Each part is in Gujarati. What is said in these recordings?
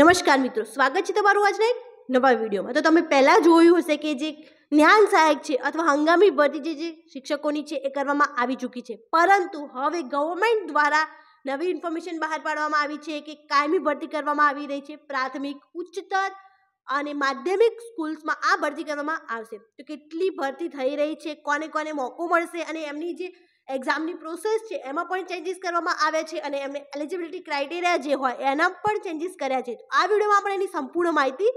નમસ્કાર મિત્રો સ્વાગત છે તમારું આજના એક નવા વિડીયોમાં તો તમે પહેલાં જોયું હશે કે જે જ્ઞાન સહાયક છે અથવા હંગામી ભરતી જે જે શિક્ષકોની છે એ કરવામાં આવી ચૂકી છે પરંતુ હવે ગવર્મેન્ટ દ્વારા નવી ઇન્ફોર્મેશન બહાર પાડવામાં આવી છે કે કાયમી ભરતી કરવામાં આવી રહી છે પ્રાથમિક ઉચ્ચતર અને માધ્યમિક સ્કૂલ્સમાં આ ભરતી કરવામાં આવશે તો કેટલી ભરતી થઈ રહી છે કોને કોને મોકો મળશે અને એમની જે એક્ઝામની પ્રોસેસ છે એમાં પણ ચેન્જીસ કરવામાં આવ્યા છે અને એમને એલિજિબિલિટી ક્રાઇટેરિયા જે હોય એના પણ ચેન્જીસ કર્યા છે તો આ વિડીયોમાં આપણે એની સંપૂર્ણ માહિતી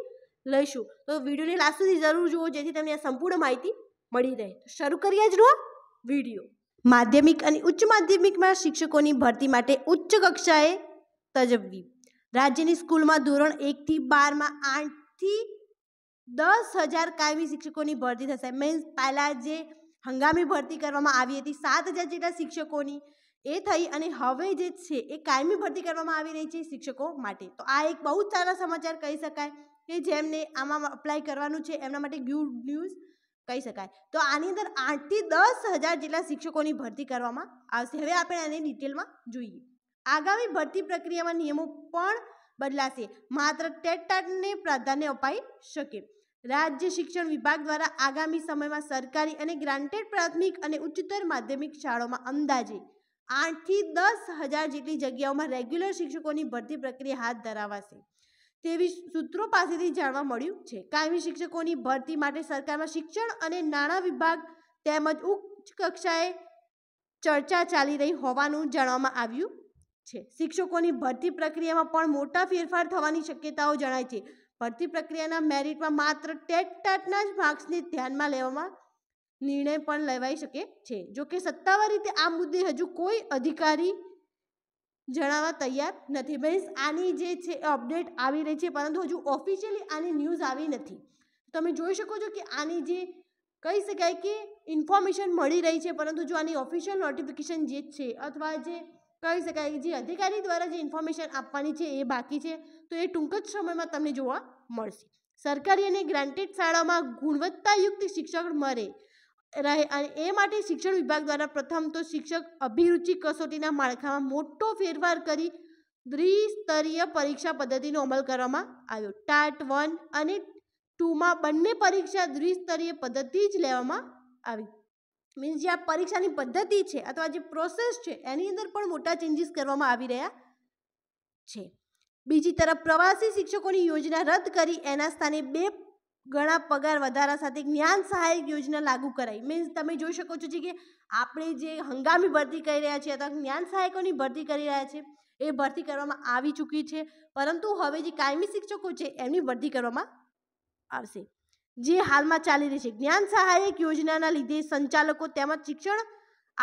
લઈશું તો વિડીયોની લાસ્ટ સુધી જરૂર જુઓ જેથી તમને સંપૂર્ણ માહિતી મળી રહે તો શરૂ કરીએ જ લો વિડીયો માધ્યમિક અને ઉચ્ચ માધ્યમિકમાં શિક્ષકોની ભરતી માટે ઉચ્ચ કક્ષાએ તજવબી રાજ્યની સ્કૂલમાં ધોરણ એકથી બારમાં આઠથી દસ હજાર કાયમી શિક્ષકોની ભરતી થશે મીન્સ પહેલાં જે હંગામી ભરતી કરવામાં આવી હતી સાત હજાર જેટલા શિક્ષકોની એ થઈ અને હવે જે છે એ કાયમી ભરતી કરવામાં આવી રહી છે શિક્ષકો માટે તો આ એક બહુ જ સારા સમાચાર કહી શકાય કે જેમને આમાં અપ્લાય કરવાનું છે એમના માટે ગુડ ન્યૂઝ કહી શકાય તો આની અંદર આઠથી દસ હજાર જેટલા શિક્ષકોની ભરતી કરવામાં આવશે હવે આપણે આને ડિટેલમાં જોઈએ આગામી ભરતી પ્રક્રિયામાં નિયમો પણ બદલાશે માત્ર ટેટ ટાટને પ્રાધાન્ય અપાઈ શકે રાજ્ય શિક્ષણ વિભાગ દ્વારા આગામી સમયમાં સરકારી અને ગ્રાન્ટેડ પ્રાથમિક અને ઉચ્ચતર માધ્યમિક શાળાઓમાં અંદાજે આઠથી દસ હજાર જેટલી જગ્યાઓમાં રેગ્યુલર શિક્ષકોની ભરતી પ્રક્રિયા હાથ ધરાવાશે તેવી સૂત્રો પાસેથી જાણવા મળ્યું છે કાયમી શિક્ષકોની ભરતી માટે સરકારમાં શિક્ષણ અને નાણાં વિભાગ તેમજ ઉચ્ચ કક્ષાએ ચર્ચા ચાલી રહી હોવાનું જાણવામાં આવ્યું છે શિક્ષકોની ભરતી પ્રક્રિયામાં પણ મોટા ફેરફાર થવાની શક્યતાઓ જણાય છે ભરતી પ્રક્રિયાના મેરિટમાં માત્ર ટેટ ટાટના જ માર્ક્સને ધ્યાનમાં લેવામાં નિર્ણય પણ લેવાઈ શકે છે જોકે સત્તાવાર રીતે આ મુદ્દે હજુ કોઈ અધિકારી જણાવવા તૈયાર નથી મીન્સ આની જે છે અપડેટ આવી રહી છે પરંતુ હજુ ઓફિશિયલી આની ન્યૂઝ આવી નથી તમે જોઈ શકો છો કે આની જે કહી શકાય કે ઇન્ફોર્મેશન મળી રહી છે પરંતુ જો આની ઓફિશિયલ નોટિફિકેશન જે છે અથવા જે કહી શકાય જે અધિકારી દ્વારા જે ઇન્ફોર્મેશન આપવાની છે એ બાકી છે તો એ ટૂંક જ સમયમાં તમને જોવા મળશે સરકારી અને ગ્રાન્ટેડ શાળાઓમાં ગુણવત્તાયુક્ત શિક્ષક મળે રહે અને એ માટે શિક્ષણ વિભાગ દ્વારા પ્રથમ તો શિક્ષક અભિરુચિ કસોટીના માળખામાં મોટો ફેરફાર કરી દ્વિસ્તરીય પરીક્ષા પદ્ધતિનો અમલ કરવામાં આવ્યો ટાટ વન અને ટુમાં બંને પરીક્ષા દ્વિસ્તરીય પદ્ધતિ જ લેવામાં આવી મીન્સ જે આ પરીક્ષાની પદ્ધતિ છે અથવા જે પ્રોસેસ છે એની અંદર પણ મોટા ચેન્જીસ કરવામાં આવી રહ્યા છે બીજી તરફ પ્રવાસી શિક્ષકોની યોજના રદ કરી એના સ્થાને બે ઘણા પગાર વધારા સાથે જ્ઞાન સહાયક યોજના લાગુ કરાઈ મીન્સ તમે જોઈ શકો છો કે આપણે જે હંગામી ભરતી કરી રહ્યા છીએ અથવા જ્ઞાન સહાયકોની ભરતી કરી રહ્યા છે એ ભરતી કરવામાં આવી ચૂકી છે પરંતુ હવે જે કાયમી શિક્ષકો છે એમની ભરતી કરવામાં આવશે જે હાલમાં ચાલી રહી છે જ્ઞાન સહાયક યોજનાના લીધે સંચાલકો તેમજ શિક્ષણ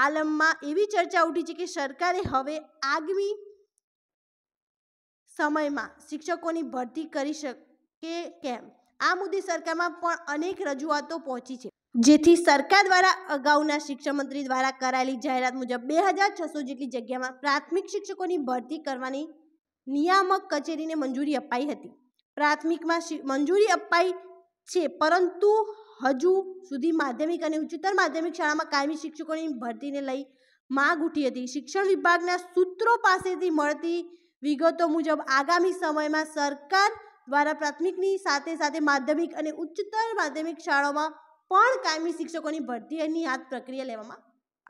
આલમમાં એવી ચર્ચા ઉઠી છે કે સરકારે હવે આગમી સમયમાં શિક્ષકોની ભરતી કરી શકે કેમ આ મુદ્દે સરકારમાં પણ અનેક રજૂઆતો પહોંચી છે જેથી સરકાર દ્વારા અગાઉના શિક્ષણ મંત્રી દ્વારા કરાયેલી જાહેરાત મુજબ બે હજાર છસો જેટલી જગ્યામાં પ્રાથમિક શિક્ષકોની ભરતી કરવાની નિયામક કચેરીને મંજૂરી અપાઈ હતી પ્રાથમિકમાં મંજૂરી અપાઈ છે પરંતુ હજુ સુધી માધ્યમિક અને ઉચ્ચતર માધ્યમિક શાળામાં કાયમી શિક્ષકોની ભરતીને લઈ માગ ઉઠી હતી શિક્ષણ વિભાગના સૂત્રો પાસેથી મળતી વિગતો મુજબ આગામી સમયમાં સરકાર દ્વારા પ્રાથમિકની સાથે સાથે માધ્યમિક અને ઉચ્ચતર માધ્યમિક શાળાઓમાં પણ કાયમી શિક્ષકોની ભરતીની હાથ પ્રક્રિયા લેવામાં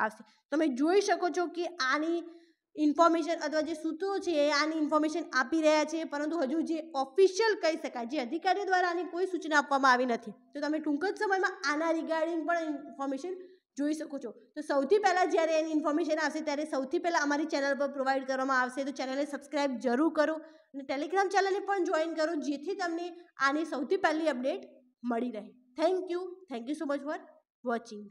આવશે તમે જોઈ શકો છો કે આની ઇન્ફોર્મેશન અથવા જે સૂત્રો છે એ આની ઇન્ફોર્મેશન આપી રહ્યા છે પરંતુ હજુ જે ઓફિશિયલ કહી શકાય જે અધિકારીઓ દ્વારા આની કોઈ સૂચના આપવામાં આવી નથી તો તમે ટૂંક જ સમયમાં આના રિગાર્ડિંગ પણ ઇન્ફોર્મેશન જોઈ શકો છો તો સૌથી પહેલાં જ્યારે એની ઇન્ફોર્મેશન આવશે ત્યારે સૌથી પહેલાં અમારી ચેનલ પર પ્રોવાઈડ કરવામાં આવશે તો ચેનલને સબસ્ક્રાઈબ જરૂર કરો અને ટેલિગ્રામ ચેનલને પણ જોઈન કરો જેથી તમને આની સૌથી પહેલી અપડેટ મળી રહે thank you thank you so much for watching